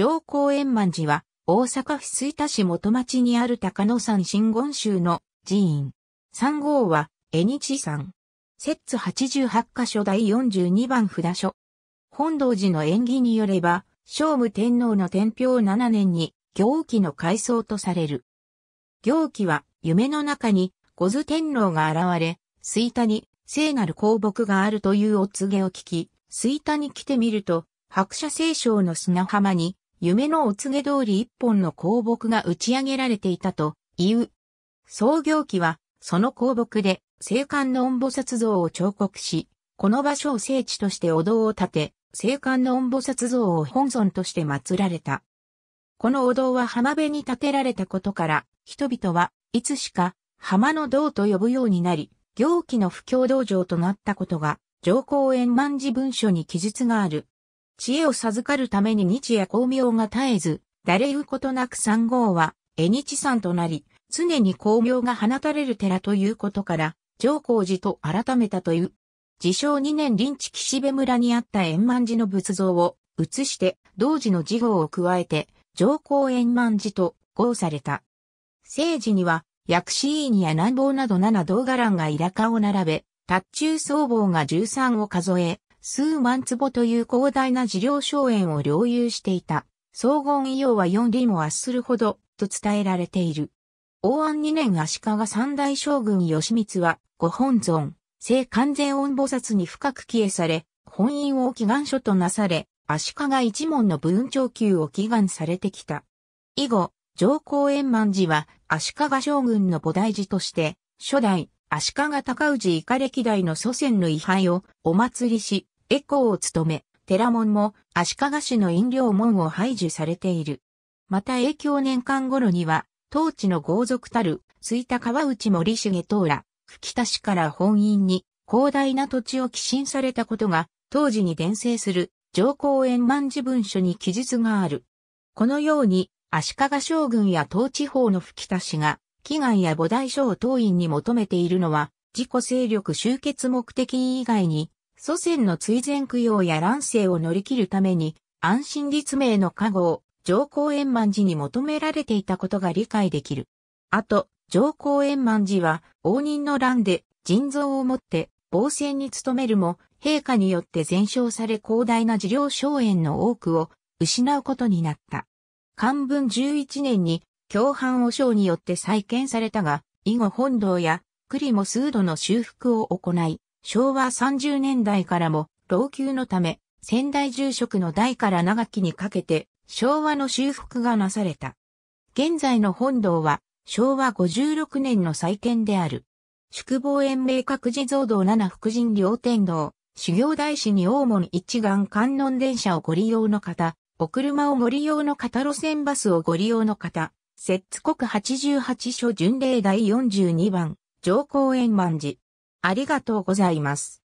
上皇円満寺は、大阪府吹田市元町にある高野山真言宗の寺院。3号は、江日山。摂津88箇所第42番札所。本堂寺の縁起によれば、聖武天皇の天平7年に、行基の改装とされる。行基は、夢の中に、五頭天皇が現れ、水田に聖なる香木があるというお告げを聞き、水田に来てみると、白車聖章の砂浜に夢のお告げ通り一本の香木が打ち上げられていたと言う。創業期は、その香木で、聖観の音菩薩像を彫刻し、この場所を聖地としてお堂を建て、聖観の音菩薩像を本尊として祀られた。このお堂は浜辺に建てられたことから、人々はいつしか浜の堂と呼ぶようになり、行基の不況道場となったことが、上皇円満寺文書に記述がある。知恵を授かるために日夜光明が絶えず、誰言うことなく三号は、絵日山となり、常に光明が放たれる寺ということから、上皇寺と改めたという。自称二年臨地岸辺村にあった円満寺の仏像を移して、同時の寺号を加えて、上皇円満寺と号された。聖寺には、薬師院や南房など七道伽藍がイラカを並べ、達中僧帽が13を数え、数万坪という広大な事業荘園を領有していた。荘厳硫黄は四輪を圧するほど、と伝えられている。王安二年足利三大将軍義満は、ご本尊、聖完全音菩薩に深く帰依され、本院を祈願書となされ、足利一門の文長級を祈願されてきた。以後、上皇円満寺は足利将軍の菩提寺として、初代足利高氏以下歴代の祖先の位牌をお祭りし、エコーを務め、寺門も足利市の飲料門を排除されている。また永響年間頃には、当地の豪族たる、吹田川内森重等ら、吹田市から本院に広大な土地を寄進されたことが、当時に伝生する上皇円満寺文書に記述がある。このように、足利将軍や当地方の吹田氏が、祈願や菩提書を当院に求めているのは、自己勢力集結目的以外に、祖先の追善供養や乱世を乗り切るために、安心立命の加護を上皇円満寺に求められていたことが理解できる。あと、上皇円満寺は、応仁の乱で腎臓を持って防戦に努めるも、陛下によって全焼され広大な治療荘園の多くを失うことになった。漢文11年に共犯和尚によって再建されたが、以後本堂や栗も数度の修復を行い、昭和30年代からも老朽のため、仙台住職の代から長きにかけて昭和の修復がなされた。現在の本堂は昭和56年の再建である。宿坊延命各自蔵道七福神両天堂、修行大師に大門一眼観音電車をご利用の方、お車をご利用の方路線バスをご利用の方、摂津国88所巡礼第42番、上皇円満寺。ありがとうございます。